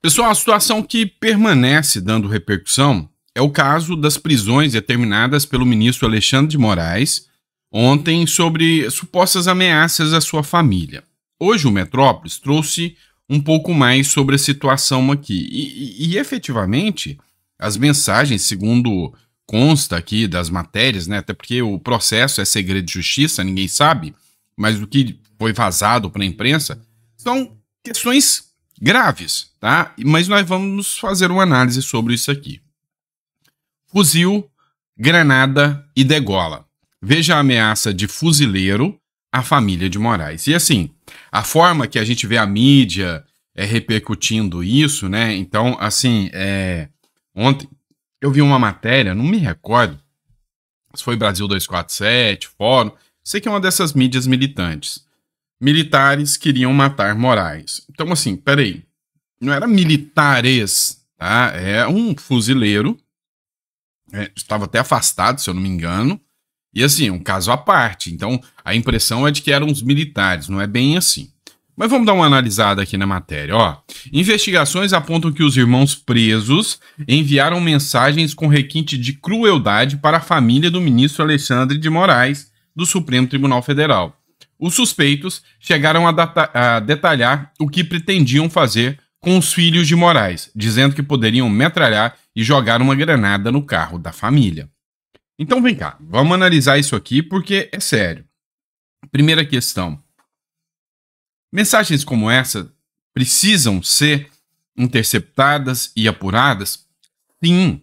Pessoal, a situação que permanece dando repercussão é o caso das prisões determinadas pelo ministro Alexandre de Moraes ontem sobre supostas ameaças à sua família. Hoje o Metrópolis trouxe um pouco mais sobre a situação aqui. E, e, e efetivamente, as mensagens, segundo consta aqui das matérias, né, até porque o processo é segredo de justiça, ninguém sabe, mas o que foi vazado para a imprensa, são questões graves, tá? Mas nós vamos fazer uma análise sobre isso aqui. Fuzil, granada e degola. Veja a ameaça de fuzileiro à família de Moraes. E assim, a forma que a gente vê a mídia é, repercutindo isso, né? Então, assim, é, ontem eu vi uma matéria, não me recordo, se foi Brasil 247, Fórum, sei que é uma dessas mídias militantes militares queriam matar Moraes. Então, assim, peraí. Não era militares, tá? É um fuzileiro. É, estava até afastado, se eu não me engano. E assim, um caso à parte. Então, a impressão é de que eram os militares, não é bem assim. Mas vamos dar uma analisada aqui na matéria, ó. Investigações apontam que os irmãos presos enviaram mensagens com requinte de crueldade para a família do ministro Alexandre de Moraes, do Supremo Tribunal Federal. Os suspeitos chegaram a, a detalhar o que pretendiam fazer com os filhos de Moraes, dizendo que poderiam metralhar e jogar uma granada no carro da família. Então vem cá, vamos analisar isso aqui porque é sério. Primeira questão. Mensagens como essa precisam ser interceptadas e apuradas? Sim,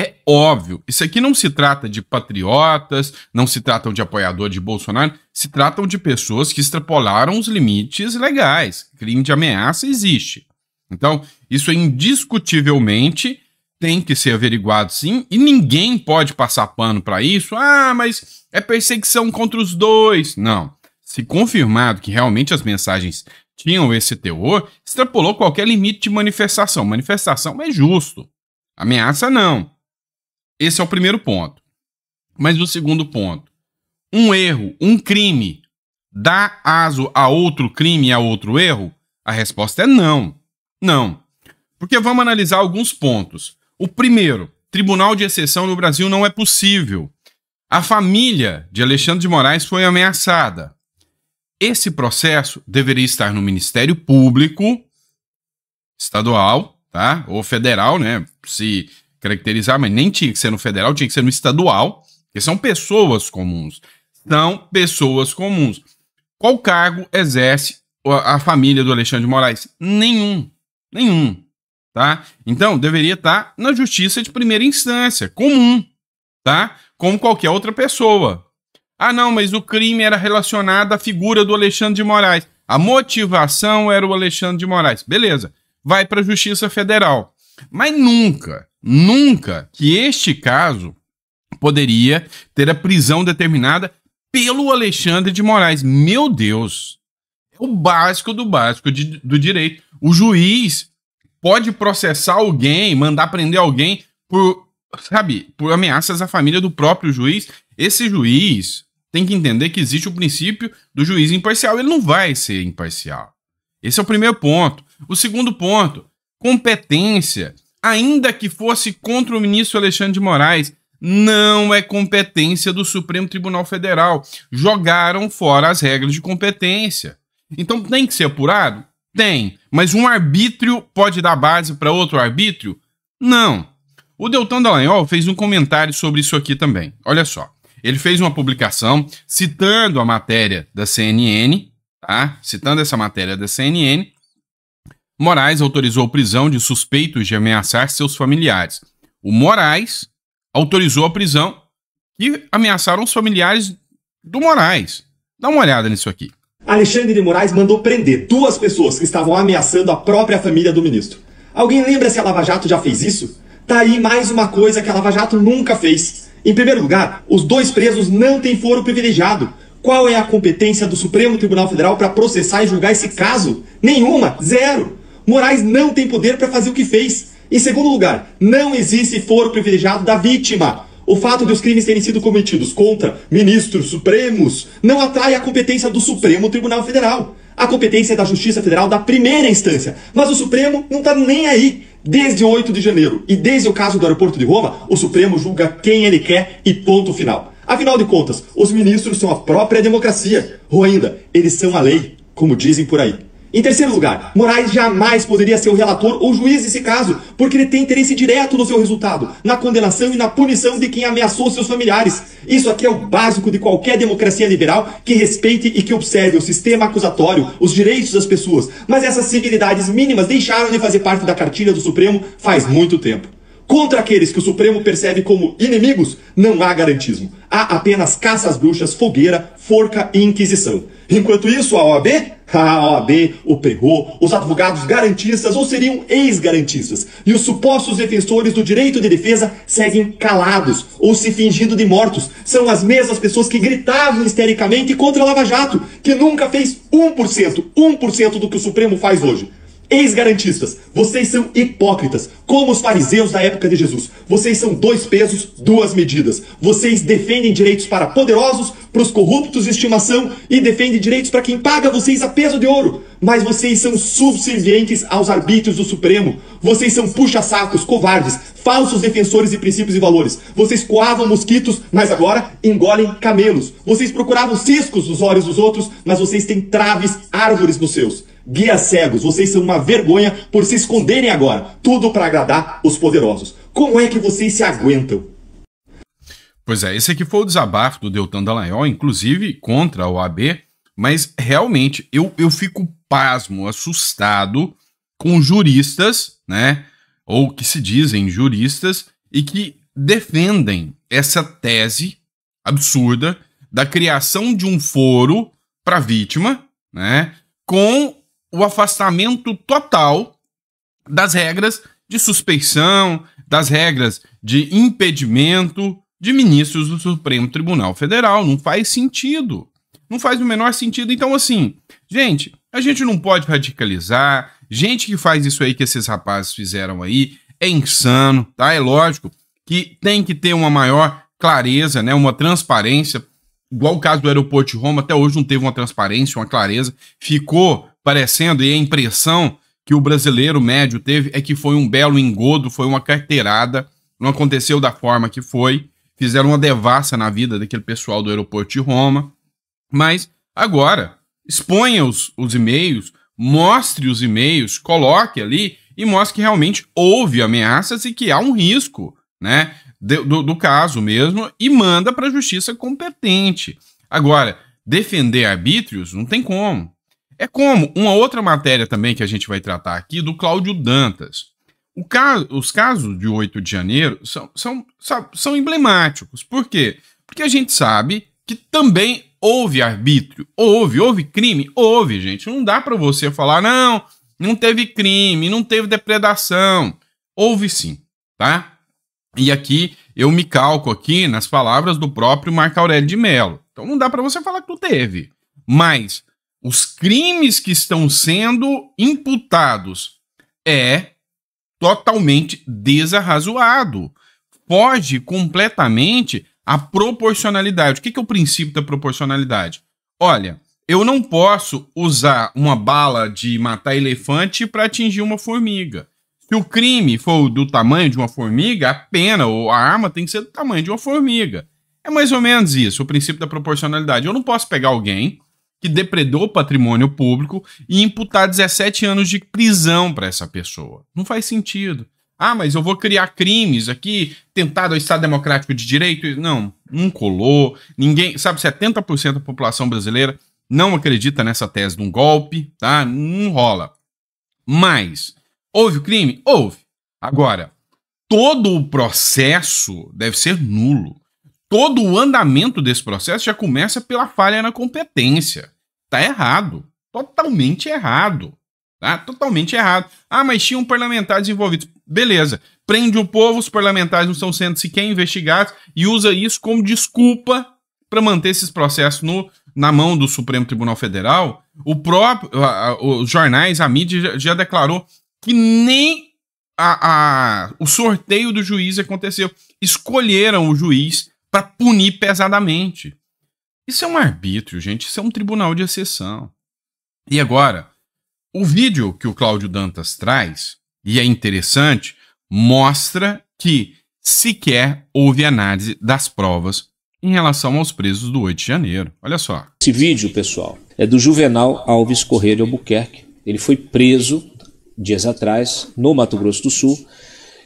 é óbvio, isso aqui não se trata de patriotas, não se tratam de apoiador de Bolsonaro, se tratam de pessoas que extrapolaram os limites legais. Crime de ameaça existe. Então, isso indiscutivelmente tem que ser averiguado sim, e ninguém pode passar pano para isso. Ah, mas é perseguição contra os dois. Não. Se confirmado que realmente as mensagens tinham esse teor, extrapolou qualquer limite de manifestação. Manifestação é justo. Ameaça não. Esse é o primeiro ponto. Mas o segundo ponto: um erro, um crime, dá aso a outro crime e a outro erro? A resposta é não. Não. Porque vamos analisar alguns pontos. O primeiro, tribunal de exceção no Brasil não é possível. A família de Alexandre de Moraes foi ameaçada. Esse processo deveria estar no Ministério Público Estadual, tá? Ou federal, né? Se caracterizar, mas nem tinha que ser no federal, tinha que ser no estadual, porque são pessoas comuns. São pessoas comuns. Qual cargo exerce a família do Alexandre de Moraes? Nenhum. Nenhum. Tá? Então, deveria estar na justiça de primeira instância, comum, tá? Como qualquer outra pessoa. Ah, não, mas o crime era relacionado à figura do Alexandre de Moraes. A motivação era o Alexandre de Moraes. Beleza. Vai para a Justiça Federal. Mas nunca, nunca que este caso poderia ter a prisão determinada pelo Alexandre de Moraes. Meu Deus! É o básico do básico de, do direito. O juiz pode processar alguém, mandar prender alguém por, sabe, por ameaças à família do próprio juiz. Esse juiz tem que entender que existe o princípio do juiz imparcial. Ele não vai ser imparcial. Esse é o primeiro ponto. O segundo ponto, competência ainda que fosse contra o ministro Alexandre de Moraes, não é competência do Supremo Tribunal Federal. Jogaram fora as regras de competência. Então tem que ser apurado? Tem. Mas um arbítrio pode dar base para outro arbítrio? Não. O Deltan Dallagnol fez um comentário sobre isso aqui também. Olha só. Ele fez uma publicação citando a matéria da CNN, tá? Citando essa matéria da CNN, Moraes autorizou a prisão de suspeitos de ameaçar seus familiares. O Moraes autorizou a prisão e ameaçaram os familiares do Moraes. Dá uma olhada nisso aqui. Alexandre de Moraes mandou prender duas pessoas que estavam ameaçando a própria família do ministro. Alguém lembra se a Lava Jato já fez isso? Tá aí mais uma coisa que a Lava Jato nunca fez. Em primeiro lugar, os dois presos não têm foro privilegiado. Qual é a competência do Supremo Tribunal Federal para processar e julgar esse caso? Nenhuma, zero. Moraes não tem poder para fazer o que fez. Em segundo lugar, não existe foro privilegiado da vítima. O fato de os crimes terem sido cometidos contra ministros supremos não atrai a competência do Supremo Tribunal Federal. A competência é da Justiça Federal da primeira instância. Mas o Supremo não está nem aí. Desde 8 de janeiro e desde o caso do aeroporto de Roma, o Supremo julga quem ele quer e ponto final. Afinal de contas, os ministros são a própria democracia, ou ainda, eles são a lei, como dizem por aí. Em terceiro lugar, Moraes jamais poderia ser o relator ou juiz desse caso, porque ele tem interesse direto no seu resultado, na condenação e na punição de quem ameaçou seus familiares. Isso aqui é o básico de qualquer democracia liberal que respeite e que observe o sistema acusatório, os direitos das pessoas. Mas essas civilidades mínimas deixaram de fazer parte da cartilha do Supremo faz muito tempo. Contra aqueles que o Supremo percebe como inimigos, não há garantismo. Há apenas caças bruxas, fogueira, forca e inquisição. Enquanto isso, a OAB, a OAB, o Perro, os advogados garantistas ou seriam ex-garantistas e os supostos defensores do direito de defesa seguem calados ou se fingindo de mortos. São as mesmas pessoas que gritavam histericamente contra a Lava Jato, que nunca fez 1%, 1% do que o Supremo faz hoje. Ex-garantistas, vocês são hipócritas, como os fariseus da época de Jesus. Vocês são dois pesos, duas medidas. Vocês defendem direitos para poderosos, para os corruptos de estimação e defendem direitos para quem paga vocês a peso de ouro. Mas vocês são subservientes aos arbítrios do Supremo. Vocês são puxa-sacos, covardes, falsos defensores de princípios e valores. Vocês coavam mosquitos, mas agora engolem camelos. Vocês procuravam ciscos nos olhos dos outros, mas vocês têm traves, árvores nos seus. Guias cegos, vocês são uma vergonha por se esconderem agora. Tudo para agradar os poderosos. Como é que vocês se aguentam? Pois é, esse aqui foi o desabafo do Deltan Dallagnol, inclusive contra o AB, mas realmente eu, eu fico pasmo, assustado com juristas, né, ou que se dizem juristas, e que defendem essa tese absurda da criação de um foro para vítima, né, com o afastamento total das regras de suspeição, das regras de impedimento de ministros do Supremo Tribunal Federal. Não faz sentido. Não faz o menor sentido. Então, assim, gente, a gente não pode radicalizar. Gente que faz isso aí que esses rapazes fizeram aí é insano, tá? É lógico que tem que ter uma maior clareza, né? Uma transparência. Igual o caso do aeroporto de Roma, até hoje não teve uma transparência, uma clareza. Ficou parecendo, e a impressão que o brasileiro médio teve é que foi um belo engodo, foi uma carteirada, não aconteceu da forma que foi, fizeram uma devassa na vida daquele pessoal do aeroporto de Roma. Mas agora, exponha os, os e-mails, mostre os e-mails, coloque ali e mostre que realmente houve ameaças e que há um risco, né? Do, do caso mesmo, e manda para a justiça competente. Agora, defender arbítrios não tem como. É como uma outra matéria também que a gente vai tratar aqui do Cláudio Dantas. Caso, os casos de 8 de janeiro são, são, são emblemáticos. Por quê? Porque a gente sabe que também houve arbítrio, houve, houve crime, houve, gente. Não dá para você falar, não, não teve crime, não teve depredação. Houve sim, tá? E aqui eu me calco aqui nas palavras do próprio Marco Aurélio de Mello. Então não dá para você falar que não teve. Mas os crimes que estão sendo imputados é totalmente desarrazoado. Foge completamente a proporcionalidade. O que é o princípio da proporcionalidade? Olha, eu não posso usar uma bala de matar elefante para atingir uma formiga. Se o crime for do tamanho de uma formiga, a pena ou a arma tem que ser do tamanho de uma formiga. É mais ou menos isso, o princípio da proporcionalidade. Eu não posso pegar alguém, que depredou patrimônio público e imputar 17 anos de prisão para essa pessoa. Não faz sentido. Ah, mas eu vou criar crimes aqui, tentado ao Estado Democrático de Direito. Não, não colou. Ninguém, sabe, 70% da população brasileira não acredita nessa tese de um golpe, tá? Não rola. Mas, houve o crime? Houve. Agora, todo o processo deve ser nulo todo o andamento desse processo já começa pela falha na competência. Tá errado. Totalmente errado. Tá? Totalmente errado. Ah, mas tinham parlamentares envolvidos. Beleza. Prende o povo, os parlamentares não estão sendo sequer investigados e usa isso como desculpa para manter esses processos no, na mão do Supremo Tribunal Federal. O próprio, a, a, os jornais, a mídia já, já declarou que nem a, o sorteio do juiz aconteceu. Escolheram o juiz para punir pesadamente. Isso é um arbítrio, gente. Isso é um tribunal de exceção. E agora, o vídeo que o Cláudio Dantas traz, e é interessante, mostra que sequer houve análise das provas em relação aos presos do 8 de janeiro. Olha só. Esse vídeo, pessoal, é do Juvenal Alves Correia de Albuquerque. Ele foi preso dias atrás no Mato Grosso do Sul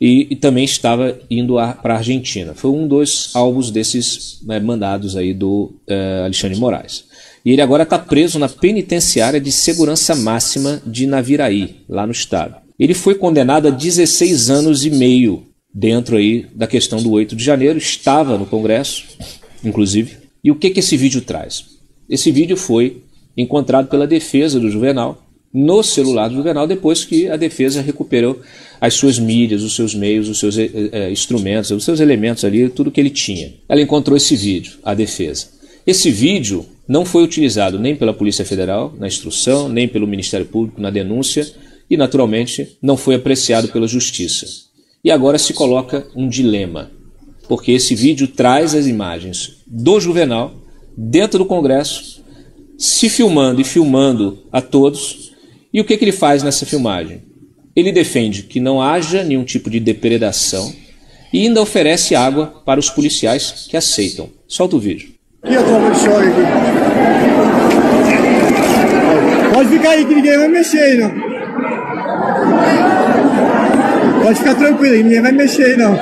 e, e também estava indo para a Argentina. Foi um dos alvos desses né, mandados aí do uh, Alexandre de Moraes. E ele agora está preso na penitenciária de segurança máxima de Naviraí, lá no estado. Ele foi condenado a 16 anos e meio dentro aí da questão do 8 de janeiro, estava no Congresso, inclusive. E o que, que esse vídeo traz? Esse vídeo foi encontrado pela defesa do Juvenal no celular do Juvenal depois que a defesa recuperou as suas mídias, os seus meios, os seus é, instrumentos, os seus elementos ali, tudo que ele tinha. Ela encontrou esse vídeo, a defesa. Esse vídeo não foi utilizado nem pela Polícia Federal na instrução, nem pelo Ministério Público na denúncia e, naturalmente, não foi apreciado pela Justiça. E agora se coloca um dilema, porque esse vídeo traz as imagens do Juvenal dentro do Congresso, se filmando e filmando a todos e o que, que ele faz nessa filmagem? Ele defende que não haja nenhum tipo de depredação e ainda oferece água para os policiais que aceitam. Solta o vídeo. Pode ficar aí que ninguém vai mexer aí, não. Pode ficar tranquilo aí, ninguém vai mexer aí, não.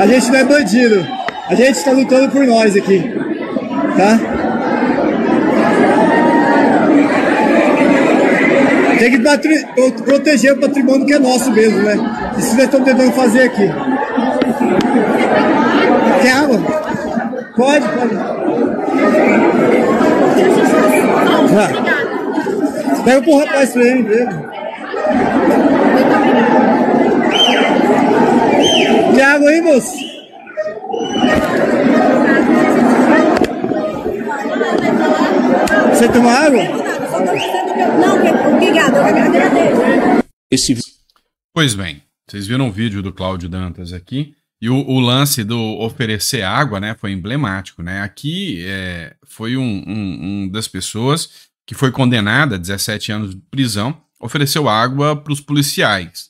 A gente não é bandido. A gente está lutando por nós aqui. Tá? Tem que proteger o patrimônio que é nosso mesmo, né? Isso nós estamos tentando fazer aqui. Quer água? Pode, pode. Ah. Pega pro rapaz pra ele ver. Quer água aí, moço? Você toma água? Não, Esse... Pois bem, vocês viram o vídeo do Cláudio Dantas aqui. E o, o, lance do oferecer água, né, foi emblemático, né? Aqui é, foi um, um, um, das pessoas que foi condenada a 17 anos de prisão, ofereceu água para os policiais.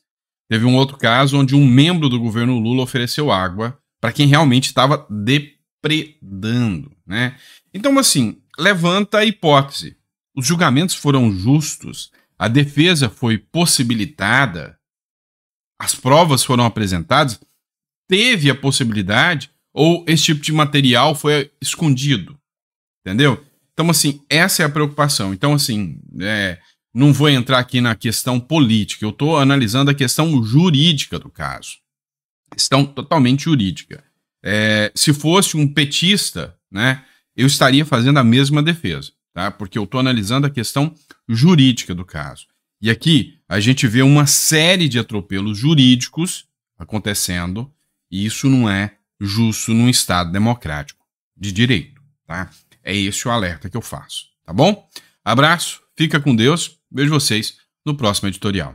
Teve um outro caso onde um membro do governo Lula ofereceu água para quem realmente estava depredando, né? Então, assim, levanta a hipótese. Os julgamentos foram justos, a defesa foi possibilitada, as provas foram apresentadas, teve a possibilidade ou esse tipo de material foi escondido, entendeu? Então, assim, essa é a preocupação. Então, assim, é, não vou entrar aqui na questão política, eu estou analisando a questão jurídica do caso. Questão totalmente jurídica. É, se fosse um petista, né, eu estaria fazendo a mesma defesa tá? porque eu estou analisando a questão jurídica do caso. E aqui a gente vê uma série de atropelos jurídicos acontecendo, e isso não é justo num Estado democrático de direito. Tá? É esse o alerta que eu faço, tá bom? Abraço, fica com Deus, vejo vocês no próximo editorial.